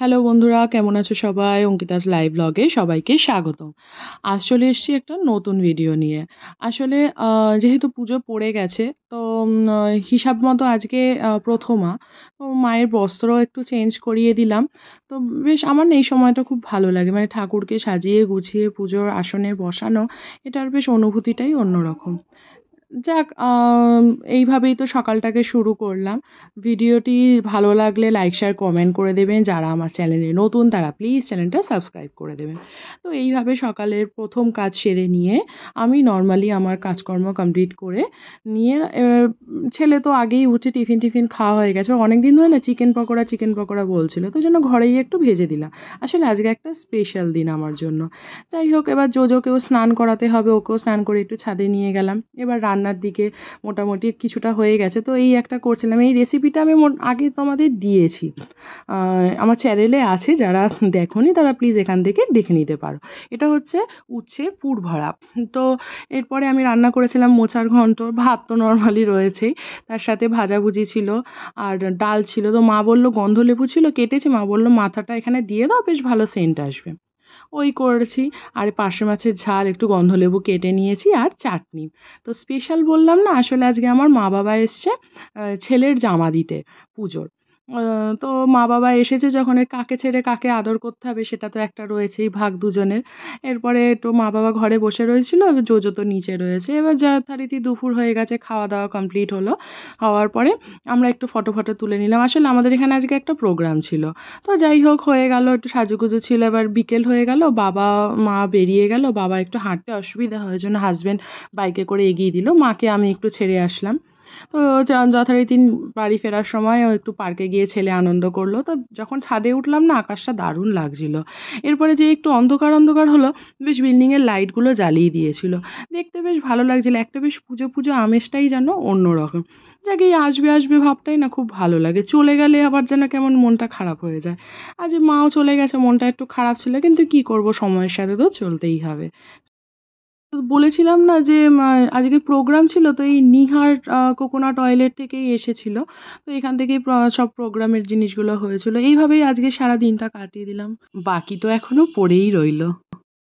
hello বন্ধুরা কেমন আছো সবাই অঙ্কিতাস লাইভ ব্লগে সবাইকে স্বাগতম আজ চলে এসেছি একটা নতুন ভিডিও নিয়ে আসলে যেহেতু পুজো পড়ে গেছে তো হিসাব মতো আজকে প্রথমা তো মায়ের বস্ত্র একটু চেঞ্জ করিয়ে দিলাম তো বেশ আমার এই সময়টা খুব ভালো লাগে মানে ঠাকুরকে সাজিয়ে গুছিয়ে পুজোর আসনে বসানো এটার বেশ অনুভূতিটাই অন্যরকম যাক এইভাবেই তো সকালটাকে শুরু করলাম ভিডিওটি ভালো লাগলে লাইক শেয়ার কমেন্ট করে দেবেন যারা আমার চ্যানেলে নতুন তারা প্লিজ চ্যানেলটা সাবস্ক্রাইব করে দেবেন তো এইভাবে সকালের প্রথম কাজ সেরে নিয়ে আমি নর্মালি আমার কাজকর্ম কমপ্লিট করে নিয়ে ছেলে তো আগেই উঠে টিফিন টিফিন খাওয়া হয়ে গেছে অনেক দিন ধরে না চিকেন পকোড়া চিকেন পকোড়া বলছিল তো জন্য ঘরেই একটু ভেজে দিলাম আসলে আজকে একটা স্পেশাল দিন আমার জন্য যাই হোক এবার জোজোকেও স্নান করাতে হবে ওকেও স্নান করে একটু ছাদে নিয়ে গেলাম এবার রান্না রান্নার দিকে মোটামুটি কিছুটা হয়ে গেছে তো এই একটা করছিলাম এই রেসিপিটা আমি আগে তোমাদের দিয়েছি আমার চ্যানেলে আছে যারা দেখনি তারা প্লিজ এখান থেকে দেখে নিতে পারো এটা হচ্ছে উচ্ছে পুর ভরা তো এরপরে আমি রান্না করেছিলাম মোচার ঘন্ট ভাত তো নর্মালি রয়েছেই তার সাথে ভাজাভুজি ছিল আর ডাল ছিল তো মা বললো গন্ধ লেবু ছিল কেটেছি মা বললো মাথাটা এখানে দিয়ে দাও বেশ ভালো সেন্ট আসবে ওই করেছি আর পার্শে মাছের ঝাল একটু গন্ধলেবু কেটে নিয়েছি আর চাটনি তো স্পেশাল বললাম না আসলে আজকে আমার মা বাবা এসছে ছেলের জামা দিতে পুজোর তো মা বাবা এসেছে যখন ওই কাকে ছেড়ে কাকে আদর করতে হবে সেটা তো একটা রয়েছেই ভাগ দুজনের এরপরে তো মা বাবা ঘরে বসে রয়েছিল এবার জোজো তো নিচে রয়েছে এবার যথারীতি দুপুর হয়ে গেছে খাওয়া দাওয়া কমপ্লিট হলো হওয়ার পরে আমরা একটু ফটো ফটো তুলে নিলাম আসলে আমাদের এখানে আজকে একটা প্রোগ্রাম ছিল তো যাই হোক হয়ে গেল একটু সাজুগুজু ছিল এবার বিকেল হয়ে গেল বাবা মা বেরিয়ে গেল বাবা একটু হাঁটতে অসুবিধা হয় জন্য হাজব্যান্ড বাইকে করে এগিয়ে দিল মাকে আমি একটু ছেড়ে আসলাম তো যথারীতি বাড়ি ফেরার সময় একটু পার্কে গিয়ে ছেলে আনন্দ করলো তো যখন ছাদে উঠলাম না আকাশটা দারুণ লাগছিল এরপরে যে একটু অন্ধকার অন্ধকার হলো বেশ বিল্ডিংয়ের লাইটগুলো জ্বালিয়ে দিয়েছিল দেখতে বেশ ভালো লাগছিল একটা বেশ পুজো পুজো আমেজটাই যেন অন্যরকম যাকে আসবে আসবে ভাবটাই না খুব ভালো লাগে চলে গেলে আবার যেন কেমন মনটা খারাপ হয়ে যায় আজ মাও চলে গেছে মনটা একটু খারাপ ছিল কিন্তু কি করব সময়ের সাথে তো চলতেই হবে বলেছিলাম না যে আজকে প্রোগ্রাম ছিল তো এই নিহার কোকোনাট অয়েলের থেকেই এসেছিলো তো এখান থেকেই সব প্রোগ্রামের জিনিসগুলো হয়েছিল এইভাবেই আজকে সারা দিনটা কাটিয়ে দিলাম বাকি তো এখনও পড়েই রইল